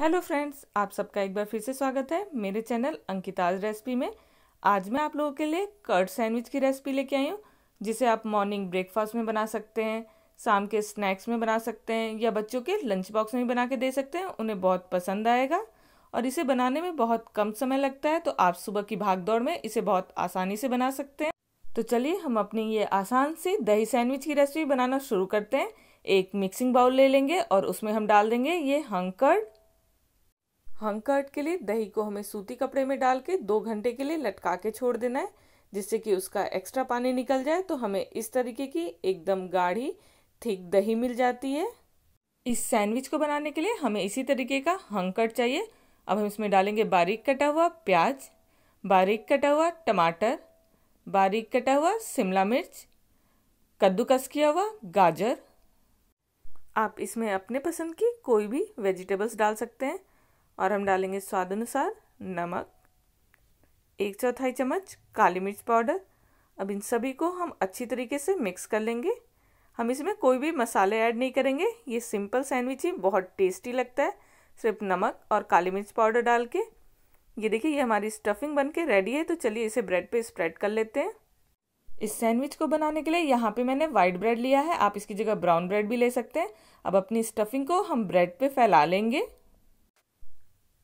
hello friends आप सबका एक बार फिर से स्वागत है मेरे चैनल अंकिताज रेसिपी में आज मैं आप लोगों के लिए कर्ड सैंडविच की रेसिपी लेके आई हूँ जिसे आप मॉर्निंग ब्रेकफास्ट में बना सकते हैं शाम के स्नैक्स में बना सकते हैं या बच्चों के लंच बॉक्स में भी बना के दे सकते हैं उन्हें बहुत पसंद आएगा और इसे बनाने में बहुत कम समय लगता है तो आप सुबह की भाग दौड़ में इसे बहुत आसानी से बना सकते हैं तो चलिए हम अपनी ये आसान सी दही सैंडविच की रेसिपी बनाना शुरू करते हैं एक मिक्सिंग बाउल ले लेंगे और उसमें हम डाल देंगे ये हंग कर्ड हंकर्ट के लिए दही को हमें सूती कपड़े में डाल के दो घंटे के लिए लटका के छोड़ देना है जिससे कि उसका एक्स्ट्रा पानी निकल जाए तो हमें इस तरीके की एकदम गाढ़ी थिक दही मिल जाती है इस सैंडविच को बनाने के लिए हमें इसी तरीके का हंकट चाहिए अब हम इसमें डालेंगे बारीक कटा हुआ प्याज बारीक कटा हुआ टमाटर बारीक कटा हुआ शिमला मिर्च कद्दूकस किया हुआ गाजर आप इसमें अपने पसंद की कोई भी वेजिटेबल्स डाल सकते हैं और हम डालेंगे स्वाद अनुसार नमक एक चौथाई चम्मच काली मिर्च पाउडर अब इन सभी को हम अच्छी तरीके से मिक्स कर लेंगे हम इसमें कोई भी मसाले ऐड नहीं करेंगे ये सिंपल सैंडविच ही बहुत टेस्टी लगता है सिर्फ नमक और काली मिर्च पाउडर डाल के ये देखिए ये हमारी स्टफिंग बन के रेडी है तो चलिए इसे ब्रेड पे स्प्रेड कर लेते हैं इस सैंडविच को बनाने के लिए यहाँ पे मैंने वाइट ब्रेड लिया है आप इसकी जगह ब्राउन ब्रेड भी ले सकते हैं अब अपनी स्टफिंग को हम ब्रेड पे फैला लेंगे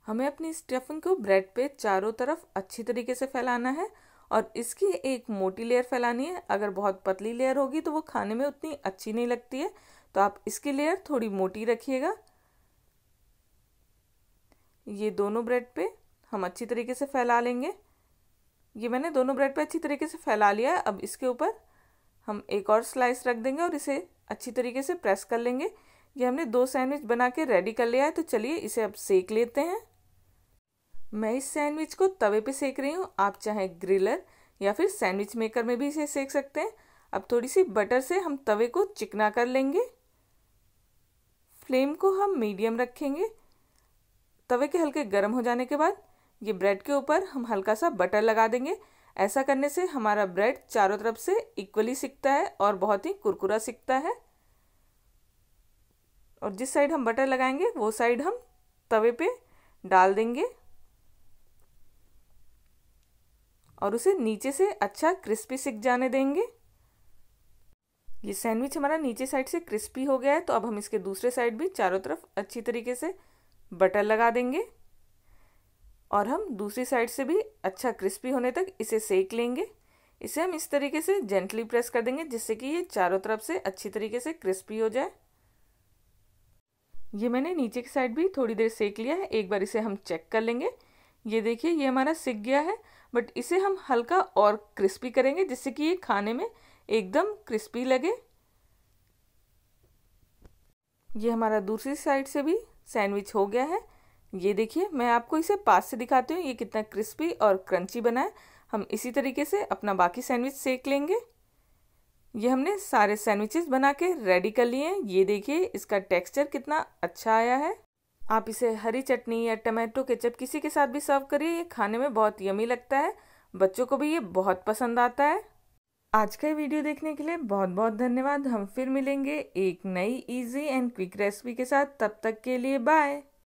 हमें अपनी स्टफिंग को ब्रेड पे चारों तरफ अच्छी तरीके से फैलाना है और इसकी एक मोटी लेयर फैलानी है अगर बहुत पतली लेयर होगी तो वो खाने में उतनी अच्छी नहीं लगती है तो आप इसकी लेयर थोड़ी मोटी रखिएगा ये दोनों ब्रेड पे हम अच्छी तरीके से फैला लेंगे ये मैंने दोनों ब्रेड पे अच्छी तरीके से फैला लिया है अब इसके ऊपर हम एक और स्लाइस रख देंगे और इसे अच्छी तरीके से प्रेस कर लेंगे ये हमने दो सैंडविच बना के रेडी कर लिया है तो चलिए इसे अब सेक लेते हैं मैं इस सैंडविच को तवे पे सेक रही हूँ आप चाहे ग्रिलर या फिर सैंडविच मेकर में भी इसे सेक सकते हैं अब थोड़ी सी बटर से हम तवे को चिकना कर लेंगे फ्लेम को हम मीडियम रखेंगे तवे के हल्के गर्म हो जाने के बाद ये ब्रेड के ऊपर हम हल्का सा बटर लगा देंगे ऐसा करने से हमारा ब्रेड चारों तरफ से इक्वली सिकता है और बहुत ही कुरकुरा सिकता है और जिस साइड हम बटर लगाएंगे वो साइड हम तवे पे डाल देंगे और उसे नीचे से अच्छा क्रिस्पी सिक जाने देंगे ये सैंडविच हमारा नीचे साइड से क्रिस्पी हो गया है तो अब हम इसके दूसरे साइड भी चारों तरफ अच्छी तरीके से बटर लगा देंगे और हम दूसरी साइड से भी अच्छा क्रिस्पी होने तक इसे सेक लेंगे इसे हम इस तरीके से जेंटली प्रेस कर देंगे जिससे कि ये चारों तरफ से अच्छी तरीके से क्रिस्पी हो जाए ये मैंने नीचे की साइड भी थोड़ी देर सेक लिया है एक बार इसे हम चेक कर लेंगे ये देखिए ये हमारा सिक गया है बट इसे हम हल्का और क्रिस्पी करेंगे जिससे कि ये खाने में एकदम क्रिस्पी लगे ये हमारा दूसरी साइड से भी सैंडविच हो गया है ये देखिए मैं आपको इसे पास से दिखाती हूँ ये कितना क्रिस्पी और क्रंची बना है हम इसी तरीके से अपना बाकी सैंडविच सेक लेंगे ये हमने सारे सैंडविचेस बना के रेडी कर लिए हैं ये देखिए इसका टेक्सचर कितना अच्छा आया है आप इसे हरी चटनी या टमाटो केचप किसी के साथ भी सर्व करिए ये खाने में बहुत यमी लगता है बच्चों को भी ये बहुत पसंद आता है आज का वीडियो देखने के लिए बहुत बहुत धन्यवाद हम फिर मिलेंगे एक नई इजी एंड क्विक रेसिपी के साथ तब तक के लिए बाय